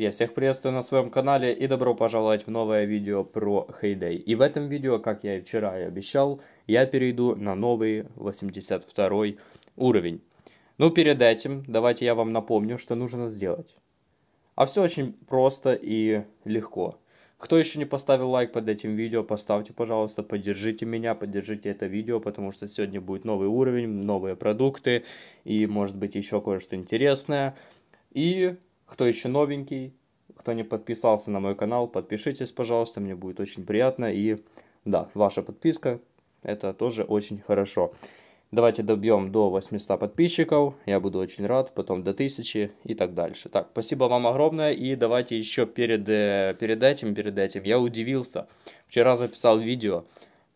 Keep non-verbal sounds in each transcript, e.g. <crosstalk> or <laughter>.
Я всех приветствую на своем канале и добро пожаловать в новое видео про Heyday. И в этом видео, как я и вчера и обещал, я перейду на новый 82 уровень. Но ну, перед этим давайте я вам напомню, что нужно сделать. А все очень просто и легко. Кто еще не поставил лайк под этим видео, поставьте, пожалуйста, поддержите меня, поддержите это видео, потому что сегодня будет новый уровень, новые продукты и, может быть, еще кое-что интересное. И кто еще новенький, кто не подписался на мой канал, подпишитесь, пожалуйста, мне будет очень приятно. И да, ваша подписка, это тоже очень хорошо. Давайте добьем до 800 подписчиков, я буду очень рад, потом до 1000 и так дальше. Так, спасибо вам огромное, и давайте еще перед, э, перед этим, перед этим, я удивился. Вчера записал видео,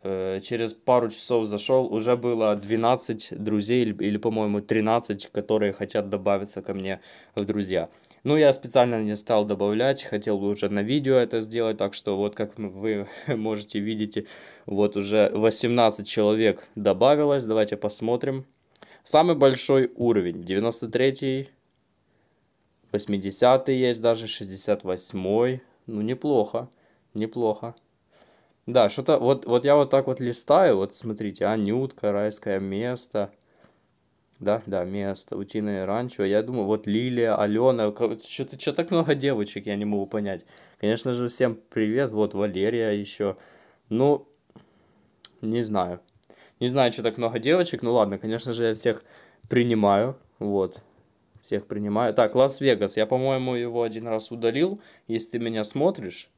э, через пару часов зашел, уже было 12 друзей, или, или по-моему, 13, которые хотят добавиться ко мне в друзья. Ну, я специально не стал добавлять, хотел уже на видео это сделать, так что вот как вы <laughs> можете видите, вот уже 18 человек добавилось. Давайте посмотрим. Самый большой уровень, 93 80 есть даже, 68 Ну, неплохо, неплохо. Да, что-то, вот, вот я вот так вот листаю, вот смотрите, Анютка, райское место, да, да, место, утиное ранчо. Я думаю, вот Лилия, Алена, что-то что так много девочек, я не могу понять. Конечно же, всем привет, вот Валерия еще. Ну, не знаю. Не знаю, что так много девочек, ну ладно, конечно же, я всех принимаю, вот, всех принимаю. Так, Лас-Вегас, я, по-моему, его один раз удалил, если ты меня смотришь.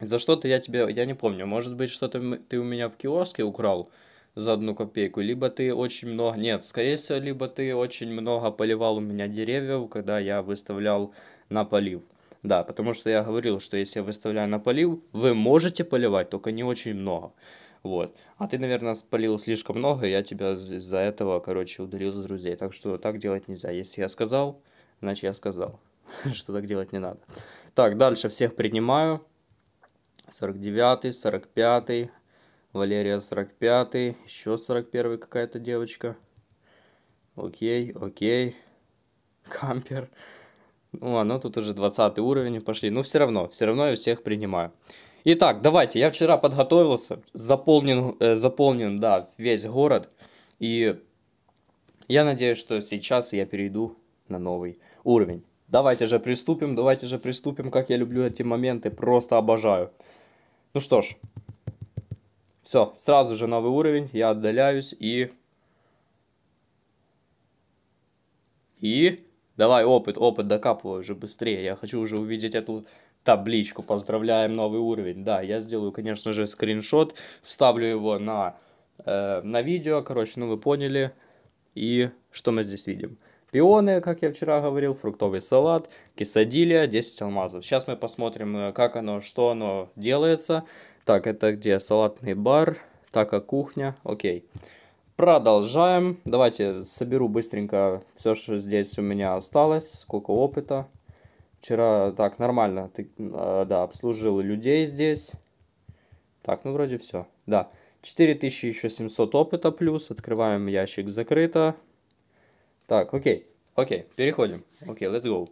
За что-то я тебе, я не помню, может быть, что-то ты у меня в киоске украл, за одну копейку, либо ты очень много... Нет, скорее всего, либо ты очень много поливал у меня деревьев, когда я выставлял на полив. Да, потому что я говорил, что если я выставляю на полив, вы можете поливать, только не очень много. Вот. А ты, наверное, спалил слишком много, и я тебя из-за этого, короче, удалил с друзей. Так что так делать нельзя. Если я сказал, значит я сказал, <laughs> что так делать не надо. Так, дальше всех принимаю. 49, 45, Валерия 45, еще 41 какая-то девочка. Окей, окей. Кампер. Ну, оно тут уже 20 уровень пошли. Но ну, все равно, все равно я всех принимаю. Итак, давайте, я вчера подготовился, заполнен, э, заполнен, да, весь город. И я надеюсь, что сейчас я перейду на новый уровень. Давайте же приступим, давайте же приступим, как я люблю эти моменты, просто обожаю. Ну что ж, все, сразу же новый уровень, я отдаляюсь и... И... Давай опыт, опыт докапываю уже быстрее, я хочу уже увидеть эту табличку. Поздравляем, новый уровень. Да, я сделаю, конечно же, скриншот, вставлю его на, э, на видео, короче, ну вы поняли. И что мы здесь видим? Пионы, как я вчера говорил, фруктовый салат, кисадилия, 10 алмазов. Сейчас мы посмотрим, э, как оно, что оно делается. Так, это где салатный бар, так така кухня, окей. Продолжаем. Давайте соберу быстренько все, что здесь у меня осталось, сколько опыта. Вчера так нормально, ты, э, да, обслужил людей здесь. Так, ну вроде все, да. 4700 опыта плюс, открываем ящик закрыто, так, окей. Окей, переходим. Окей, let's go.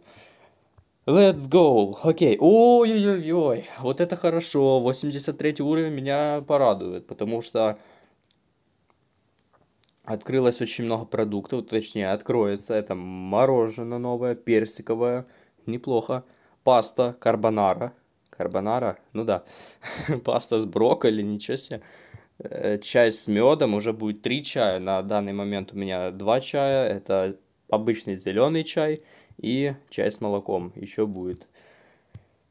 Let's go. Окей. Ой-ой-ой. Вот это хорошо. 83 уровень меня порадует, потому что открылось очень много продуктов. Точнее, откроется. Это мороженое новое, персиковое. Неплохо. Паста карбонара. Карбонара? Ну да. <laughs> Паста с брокколи, ничего себе. Э, чай с медом, уже будет три чая. На данный момент у меня два чая. Это обычный зеленый чай и чай с молоком. Еще будет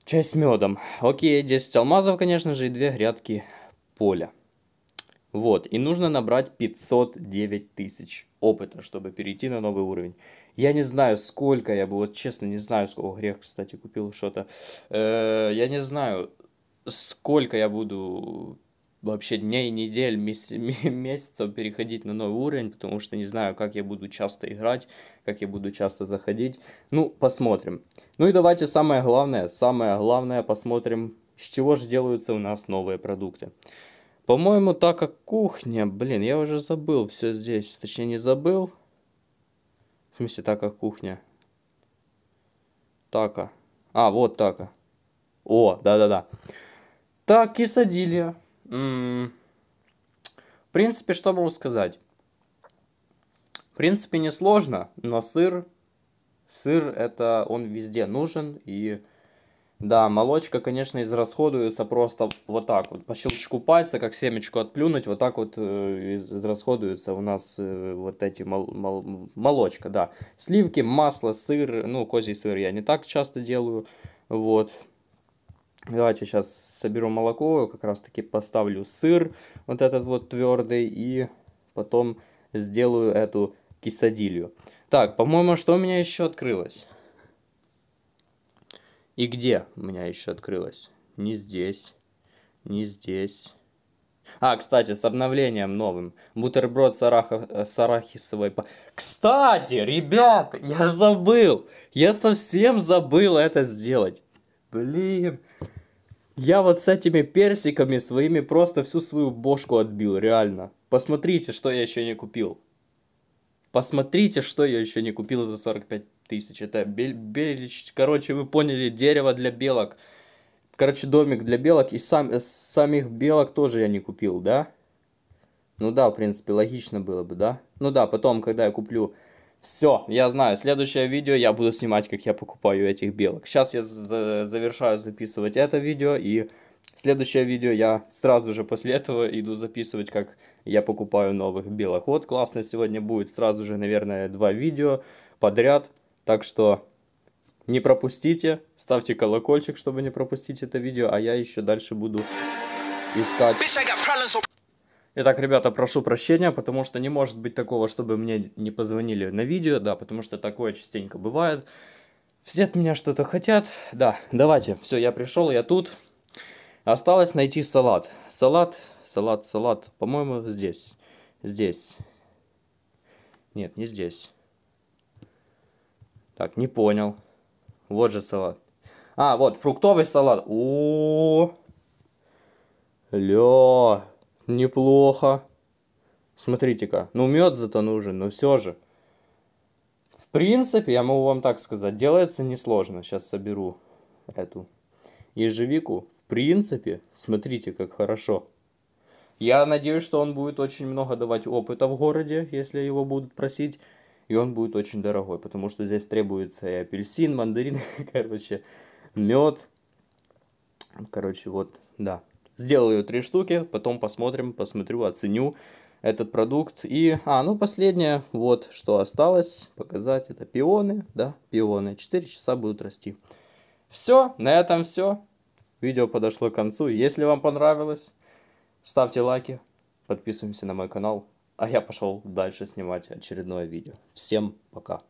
чай с медом. Окей, 10 алмазов, конечно же, и две грядки поля. Вот, и нужно набрать 509 тысяч опыта, чтобы перейти на новый уровень. Я не знаю, сколько я бы, вот честно, не знаю, сколько. грех, кстати, купил что-то. Э -э я не знаю, сколько я буду вообще дней, недель, месяц, <laughs> месяцев переходить на новый уровень, потому что не знаю, как я буду часто играть, как я буду часто заходить. Ну, посмотрим. Ну и давайте самое главное, самое главное посмотрим, с чего же делаются у нас новые продукты. По-моему, так как кухня, блин, я уже забыл все здесь, точнее не забыл. В смысле, так как кухня. Така. А, вот така. О, да-да-да. Так, и садилья. В принципе, что могу сказать? В принципе, не сложно, но сыр, сыр это он везде нужен. И да, молочка, конечно, израсходуется просто вот так вот. По щелчку пальца, как семечку отплюнуть, вот так вот э, израсходуется у нас э, вот эти мол, мол, молочка, да. Сливки, масло, сыр, ну, козий сыр я не так часто делаю, вот. Давайте сейчас соберу молоко, как раз таки поставлю сыр, вот этот вот твердый, и потом сделаю эту кисадилью. Так, по-моему, что у меня еще открылось? И где у меня еще открылось? Не здесь, не здесь. А, кстати, с обновлением новым. Бутерброд с, араха... с арахисовой... Кстати, ребята, я забыл. Я совсем забыл это сделать. Блин, я вот с этими персиками своими просто всю свою бошку отбил, реально. Посмотрите, что я еще не купил. Посмотрите, что я еще не купил за 45 тысяч. Это белич... Короче, вы поняли, дерево для белок. Короче, домик для белок. И сам... Э, самих белок тоже я не купил, да? Ну да, в принципе, логично было бы, да? Ну да, потом, когда я куплю все, я знаю, следующее видео я буду снимать, как я покупаю этих белок. Сейчас я за завершаю записывать это видео, и следующее видео я сразу же после этого иду записывать, как я покупаю новых белок. Вот, классно сегодня будет сразу же, наверное, два видео подряд, так что не пропустите, ставьте колокольчик, чтобы не пропустить это видео, а я еще дальше буду искать... Итак, ребята, прошу прощения, потому что не может быть такого, чтобы мне не позвонили на видео, да, потому что такое частенько бывает. Все от меня что-то хотят. Да, давайте, все, я пришел, я тут. Осталось найти салат. Салат, салат, салат, по-моему, здесь. Здесь. Нет, не здесь. Так, не понял. Вот же салат. А, вот, фруктовый салат. О, -о, -о. Ля, неплохо. Смотрите-ка, ну мед зато нужен, но все же. В принципе, я могу вам так сказать, делается несложно. Сейчас соберу эту ежевику. В принципе, смотрите, как хорошо. Я надеюсь, что он будет очень много давать опыта в городе, если его будут просить. И он будет очень дорогой, потому что здесь требуется и апельсин, мандарин, <laughs> короче, мед. Короче, вот, да. Сделаю три штуки, потом посмотрим, посмотрю, оценю этот продукт. И, а, ну последнее, вот что осталось показать, это пионы, да, пионы. 4 часа будут расти. Все, на этом все. Видео подошло к концу. Если вам понравилось, ставьте лайки, подписываемся на мой канал. А я пошел дальше снимать очередное видео. Всем пока.